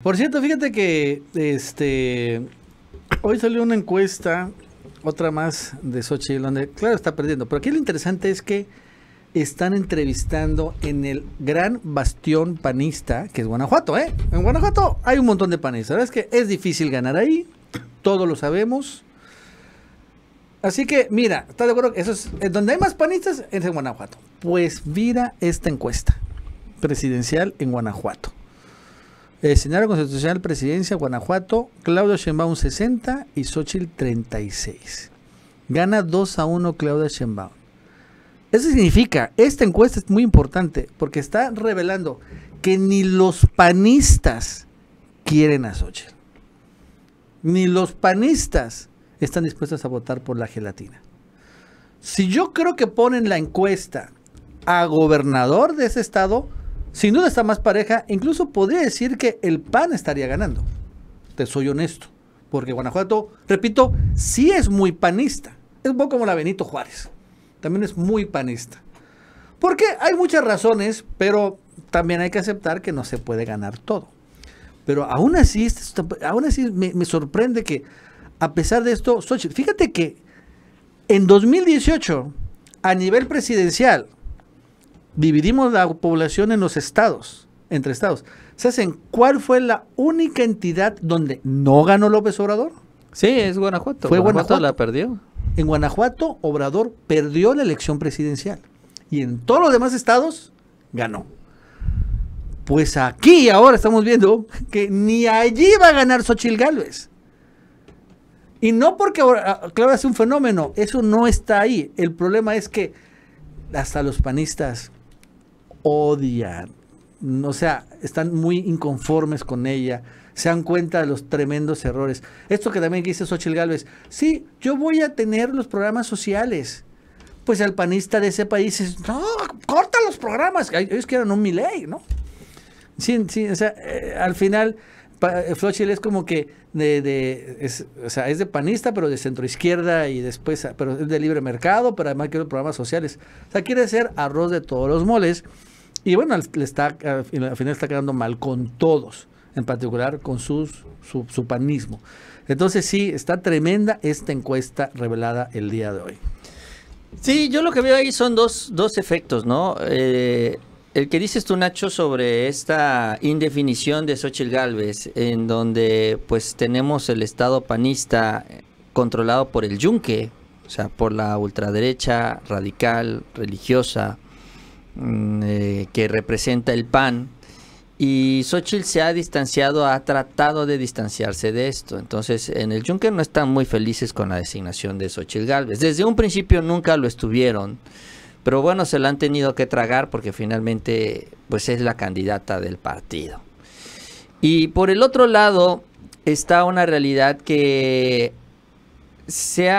Por cierto, fíjate que este hoy salió una encuesta, otra más de Sochi, donde claro está perdiendo, pero aquí lo interesante es que están entrevistando en el gran bastión panista, que es Guanajuato, ¿eh? En Guanajuato hay un montón de panistas, es que es difícil ganar ahí? Todos lo sabemos. Así que, mira, ¿estás de acuerdo? Eso es, donde hay más panistas es en Guanajuato. Pues mira esta encuesta presidencial en Guanajuato. Escenario Constitucional Presidencia, Guanajuato, Claudio Sheinbaum 60 y Xochitl 36. Gana 2 a 1 Claudia Sheinbaum. Eso significa, esta encuesta es muy importante porque está revelando que ni los panistas quieren a Xochitl. Ni los panistas están dispuestos a votar por la gelatina. Si yo creo que ponen la encuesta a gobernador de ese estado, sin duda está más pareja, incluso podría decir que el PAN estaría ganando. Te soy honesto, porque Guanajuato, repito, sí es muy panista. Es un poco como la Benito Juárez. También es muy panista. Porque hay muchas razones, pero también hay que aceptar que no se puede ganar todo. Pero aún así, este aún así me, sorprende que, a pesar de esto, fíjate que en 2018, a nivel presidencial, dividimos la población en los estados, entre estados. ¿Saben cuál fue la única entidad donde no ganó López Obrador? Sí, es Guanajuato. Fue Guanajuato, la perdió. En Guanajuato, Obrador perdió la elección presidencial. Y en todos los demás estados, ganó. Pues aquí ahora estamos viendo que ni allí va a ganar Xochil Gálvez. Y no porque ahora, ah, claro, es un fenómeno, eso no está ahí. El problema es que hasta los panistas odian, o sea, están muy inconformes con ella, se dan cuenta de los tremendos errores. Esto que también dice Xochitl Galvez sí, yo voy a tener los programas sociales. Pues el panista de ese país es, no, corta los programas, ellos quieren un miley, ¿no? Sí, sí, o sea, eh, al final... Flochel eh, es como que de, es, o sea, es de panista, pero de centroizquierda y después, pero es de libre mercado, pero además quiere programas sociales. O sea, quiere ser arroz de todos los moles y bueno, le está, al final está quedando mal con todos, en particular con su, panismo. Entonces sí, está tremenda esta encuesta revelada el día de hoy. Sí, yo lo que veo ahí son dos, efectos, ¿no? Eh, el que dices tú, Nacho, sobre esta indefinición de Xochitl Galvez, en donde pues tenemos el Estado panista controlado por el yunque, o sea, por la ultraderecha radical, religiosa, Mm, eh, que representa el PAN. Y Xochitl se ha distanciado, ha tratado de distanciarse de esto. Entonces, en el Juncker no están muy felices con la designación de Xochitl Galvez. Desde un principio nunca lo estuvieron, pero bueno, se la han tenido que tragar porque finalmente pues es la candidata del partido. Y por el otro lado está una realidad que se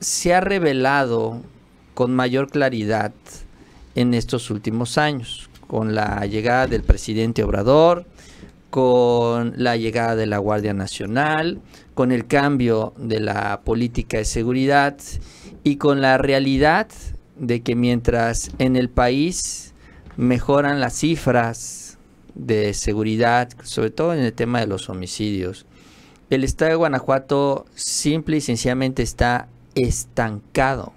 se ha revelado con mayor claridad en estos últimos años, con la llegada del presidente Obrador, con la llegada de la Guardia Nacional, con el cambio de la política de seguridad y con la realidad de que mientras en el país mejoran las cifras de seguridad, sobre todo en el tema de los homicidios, el estado de Guanajuato simple y sencillamente está estancado.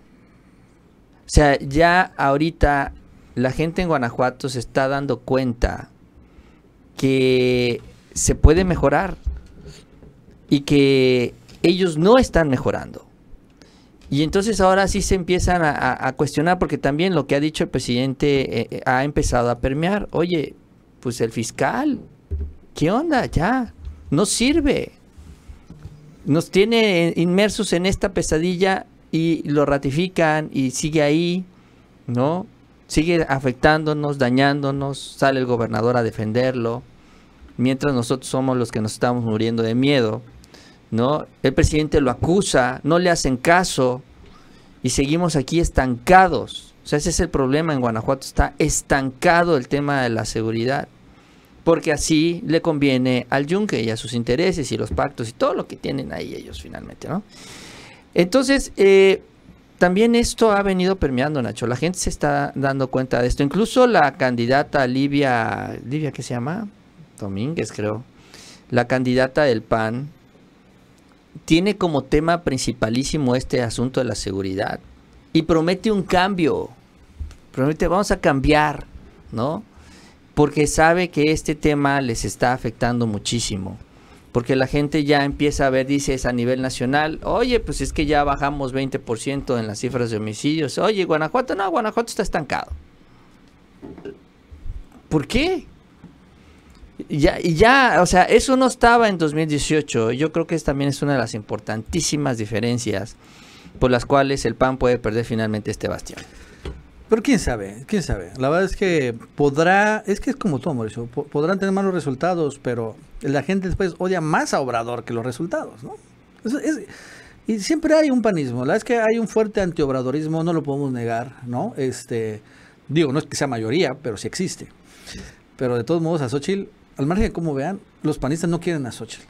O sea, ya ahorita la gente en Guanajuato se está dando cuenta que se puede mejorar y que ellos no están mejorando. Y entonces ahora sí se empiezan a, cuestionar porque también lo que ha dicho el presidente eh, eh, ha empezado a permear. Oye, pues el fiscal, ¿qué onda? Ya, no sirve. Nos tiene inmersos en esta pesadilla y lo ratifican y sigue ahí, ¿no? Sigue afectándonos, dañándonos, sale el gobernador a defenderlo, mientras nosotros somos los que nos estamos muriendo de miedo, ¿no? El presidente lo acusa, no le hacen caso y seguimos aquí estancados. O sea, ese es el problema en Guanajuato, está estancado el tema de la seguridad, porque así le conviene al yunque y a sus intereses y los pactos y todo lo que tienen ahí ellos finalmente, ¿no? Entonces, eh, también esto ha venido permeando, Nacho. La gente se está dando cuenta de esto. Incluso la candidata Livia, Livia, ¿qué se llama? Domínguez, creo. La candidata del PAN tiene como tema principalísimo este asunto de la seguridad y promete un cambio. Promete, vamos a cambiar, ¿no? Porque sabe que este tema les está afectando muchísimo porque la gente ya empieza a ver, dices, a nivel nacional, oye, pues es que ya bajamos 20% en las cifras de homicidios, oye, Guanajuato, no, Guanajuato está estancado. ¿Por qué? Ya, y ya, o sea, eso no estaba en 2018. Yo creo que es, también es una de las importantísimas diferencias por las cuales el PAN puede perder finalmente este bastión. Pero quién sabe, quién sabe. La verdad es que podrá, es que es como todo, Mauricio, podrán tener malos resultados, pero la gente después odia más a Obrador que los resultados, ¿no? y siempre hay un panismo, la verdad es que hay un fuerte antiobradorismo, no lo podemos negar, ¿no? Este, digo, no es que sea mayoría, pero sí existe. Pero de todos modos, a Xochitl, al margen de cómo vean, los panistas no quieren a Xochitl.